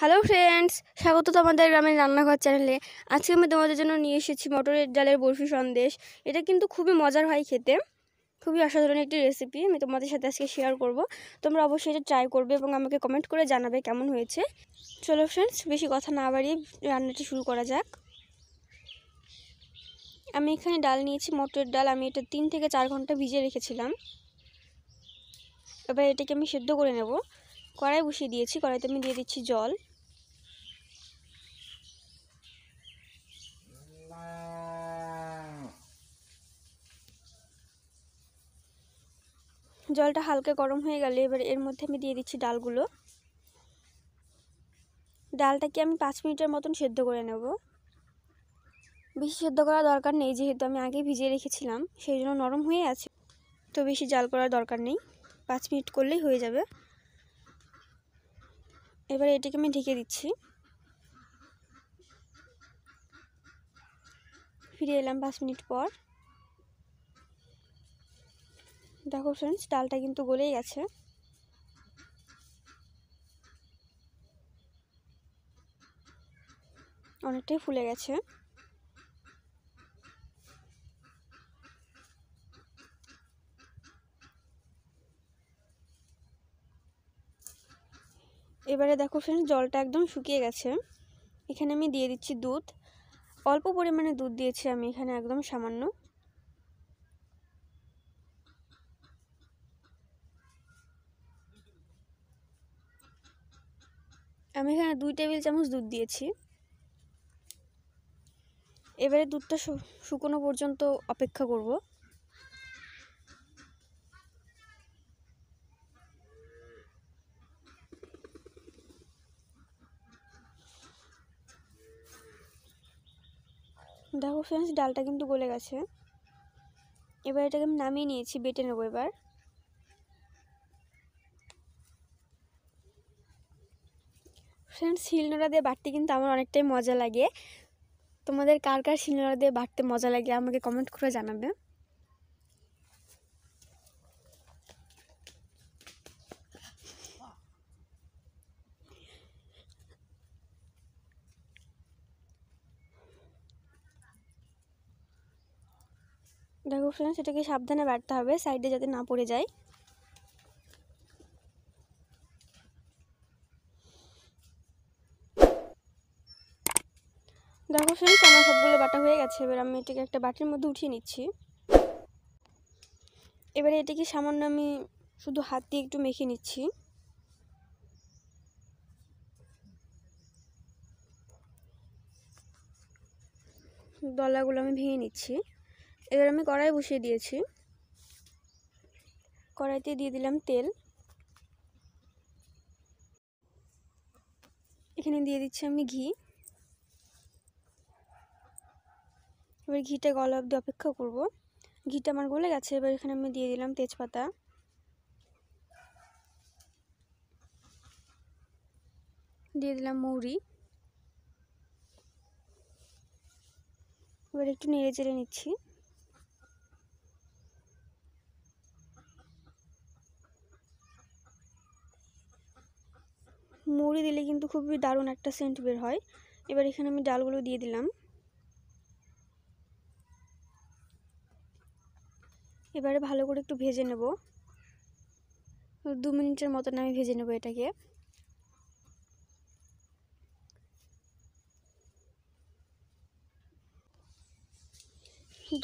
hello friends স্বাগত তোমাদের গ্রামের রান্নাঘর চ্যানেলে আজকে আমি তোমাদের জন্য নিয়ে এসেছি মটরের ডালের বরফি সন্দেশ এটা কিন্তু খুবই মজার হয় খেতে খুবই অসাধারণ একটি রেসিপি আমি তোমাদের সাথে আজকে শেয়ার করব তোমরা অবশ্যই এটা ট্রাই করবে এবং আমাকে কমেন্ট করে জানাবে কেমন হয়েছে চলো ফ্রেন্ডস বেশি কথা না বাড়িয়ে রান্নাটি শুরু করা যাক আমি এখানে ডাল নিয়েছি মটরের ডাল আমি এটা তিন থেকে চার ঘন্টা ভিজে রেখেছিলাম এবার এটাকে আমি সেদ্ধ করে নেবো কড়াই বসিয়ে দিয়েছি কড়াইতে আমি দিয়ে দিচ্ছি জল জলটা হালকা গরম হয়ে গেলে এবার এর মধ্যে আমি দিয়ে দিচ্ছি ডালগুলো ডালটাকে আমি পাঁচ মিনিটের মতন সেদ্ধ করে নেব বেশি সেদ্ধ করার দরকার নেই যেহেতু আমি আগে ভিজিয়ে রেখেছিলাম সেই জন্য নরম হয়ে আছে তো বেশি জাল করার দরকার নেই পাঁচ মিনিট করলেই হয়ে যাবে এবার এটাকে আমি ঢেকে দিচ্ছি ফিরে এলাম পাঁচ মিনিট পর দেখো ফ্রেন্ডস ডালটা কিন্তু গলেই গেছে অনেকটাই ফুলে গেছে এবারে দেখো ফ্রেন্ড জলটা একদম শুকিয়ে গেছে এখানে আমি দিয়ে দিচ্ছি দুধ অল্প পরিমাণে দুধ দিয়েছি আমি এখানে একদম সামান্য আমি এখানে দুই টেবিল চামচ দুধ দিয়েছি এবারে দুধটা শুকনো পর্যন্ত অপেক্ষা করব দেখো ফ্রেন্ডস ডালটা কিন্তু গলে গেছে এবার এটাকে আমি নামিয়ে নিয়েছি বেটে নেবো এবার ফ্রেন্ডস শিলনোড়া দিয়ে বাড়তে কিন্তু আমার অনেকটাই মজা লাগে তোমাদের কার কার শিলনোড়া দিয়ে বাড়তে মজা লাগে আমাকে কমেন্ট করে জানাবে দেখো ফ্রেন্ডস এটাকে সাবধানে বাড়তে হবে সাইডে যাতে না পড়ে যায় দেখো ফ্রেন্ডস আমার সবগুলো বাটা হয়ে গেছে এবার আমি এটাকে একটা বাটির মধ্যে উঠিয়ে নিচ্ছি এবারে এটাকে সামান্য আমি শুধু হাত দিয়ে একটু মেখে নিচ্ছি দলাগুলো আমি ভেঙে নিচ্ছি এবার আমি কড়াই বসিয়ে দিয়েছি কড়াইতে দিয়ে দিলাম তেল এখানে দিয়ে দিচ্ছি আমি ঘি এবার ঘিটা গলা অব্দি অপেক্ষা করব ঘিটা আমার গলে গেছে এবার এখানে আমি দিয়ে দিলাম তেজপাতা দিয়ে দিলাম মৌরি এবার একটু নেড়ে চেড়ে নিচ্ছি মুড়ি দিলে কিন্তু খুবই দারুণ একটা সেন্ট বের হয় এবার এখানে আমি ডালগুলো দিয়ে দিলাম এবারে ভালো করে একটু ভেজে নেব দু মিনিটের মতন আমি ভেজে নেব এটাকে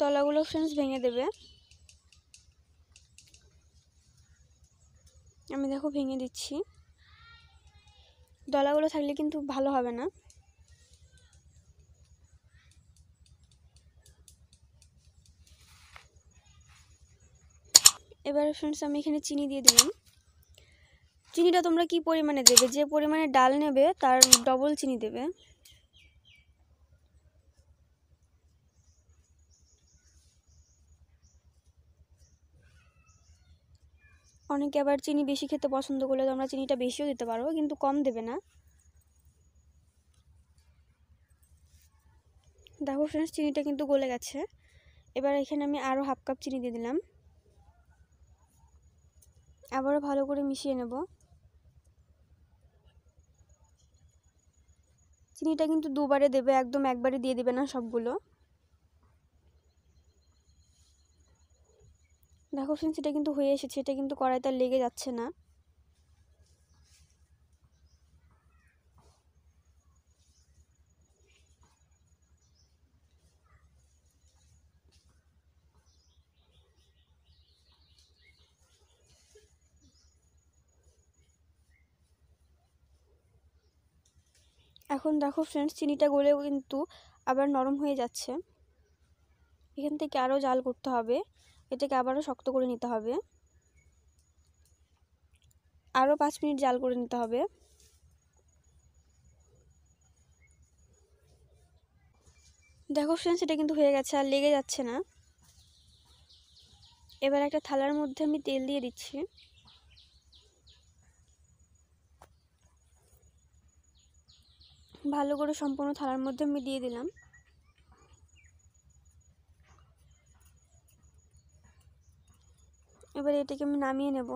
দলাগুলো ফ্রেন্ডস ভেঙে দেবে আমি দেখো ভেঙে দিচ্ছি দলাগুলো থাকলে কিন্তু ভালো হবে না এবার ফ্রেন্ডস আমি এখানে চিনি দিয়ে দিলাম চিনিটা তোমরা কি পরিমাণে দেবে যে পরিমাণে ডাল নেবে তার ডবল চিনি দেবে অনেকে আবার চিনি বেশি খেতে পছন্দ করলে তোমরা চিনিটা বেশিও দিতে পারো কিন্তু কম দেবে না দেখো ফ্রেন্ডস চিনিটা কিন্তু গলে গেছে এবার এখানে আমি আরও হাফ কাপ চিনি দিয়ে দিলাম আবারও ভালো করে মিশিয়ে নেব চিনিটা কিন্তু দুবারে দেবে একদম একবারে দিয়ে দেবে না সবগুলো করছেন সেটা কিন্তু হয়ে এসেছে এটা কিন্তু কড়াইতে লেগে যাচ্ছে না এখন দেখো ফ্রেন্ডস চিনিটা গলেও কিন্তু আবার নরম হয়ে যাচ্ছে এখান থেকে আরও জাল করতে হবে এটাকে আবারও শক্ত করে নিতে হবে আরও পাঁচ মিনিট জাল করে নিতে হবে দেখো ফ্রেন্ডস এটা কিন্তু হয়ে গেছে আর লেগে যাচ্ছে না এবার একটা থালার মধ্যে আমি তেল দিয়ে দিচ্ছি ভালো করে সম্পূর্ণ থালার মধ্যে আমি দিয়ে দিলাম এবার এটাকে আমি নামিয়ে নেব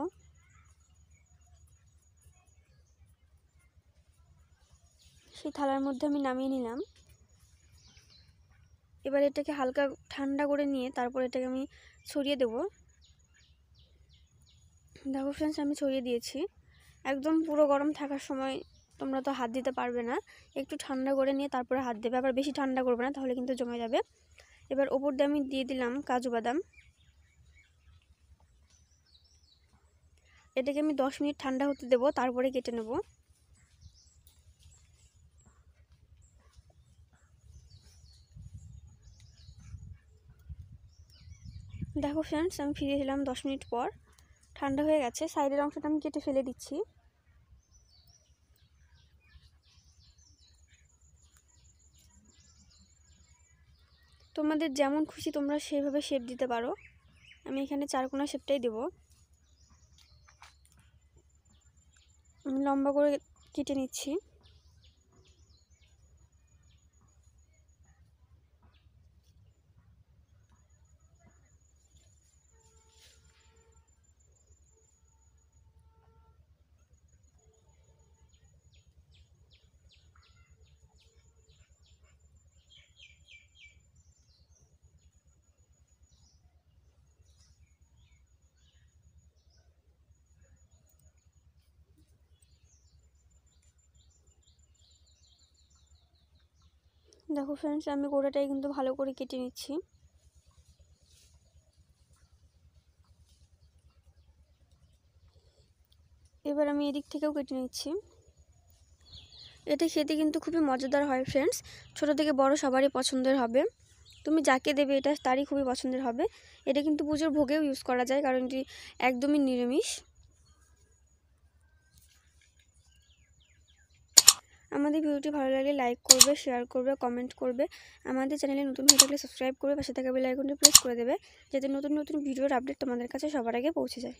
সেই থালার মধ্যে আমি নামিয়ে নিলাম এবার এটাকে হালকা ঠান্ডা করে নিয়ে তারপর এটাকে আমি ছড়িয়ে দেব দেখো ফ্রেন্ডস আমি ছড়িয়ে দিয়েছি একদম পুরো গরম থাকার সময় তোমরা তো হাত দিতে পারবে না একটু ঠান্ডা করে নিয়ে তারপরে হাত দেবে আবার বেশি ঠান্ডা করবে না তাহলে কিন্তু জমে যাবে এবার ওপর দিয়ে আমি দিয়ে দিলাম কাজু বাদাম এটাকে আমি দশ মিনিট ঠান্ডা হতে দেব তারপরে কেটে নেব দেখো ফ্রেন্ডস আমি ফিরে এলাম দশ মিনিট পর ঠান্ডা হয়ে গেছে সাইডের অংশটা আমি কেটে ফেলে দিচ্ছি তোমাদের যেমন খুশি তোমরা সেইভাবে শেপ দিতে পারো আমি এখানে চারকোনা শেপটাই দেবো লম্বা করে কেটে নিচ্ছি দেখো ফ্রেন্ডস আমি গোটাটাই কিন্তু ভালো করে কেটে নিচ্ছি এবার আমি এদিক থেকেও কেটে নিচ্ছি এটা খেতে কিন্তু খুবই মজাদার হয় ফ্রেন্ডস ছোট থেকে বড় সবারই পছন্দের হবে তুমি যাকে দেবে এটা তারই খুবই পছন্দের হবে এটা কিন্তু পুজোর ভোগেও ইউজ করা যায় কারণ এটি একদমই নিরামিষ আমাদের ভিডিওটি ভালো লাগলে লাইক করবে শেয়ার করবে কমেন্ট করবে আমাদের চ্যানেলে নতুন হয়ে থাকলে সাবস্ক্রাইব করবে পাশে থাকা বেলাইকনটি প্রেস করে দেবে যাতে নতুন নতুন ভিডিওর আপডেট তোমাদের কাছে সবার আগে পৌঁছে যায়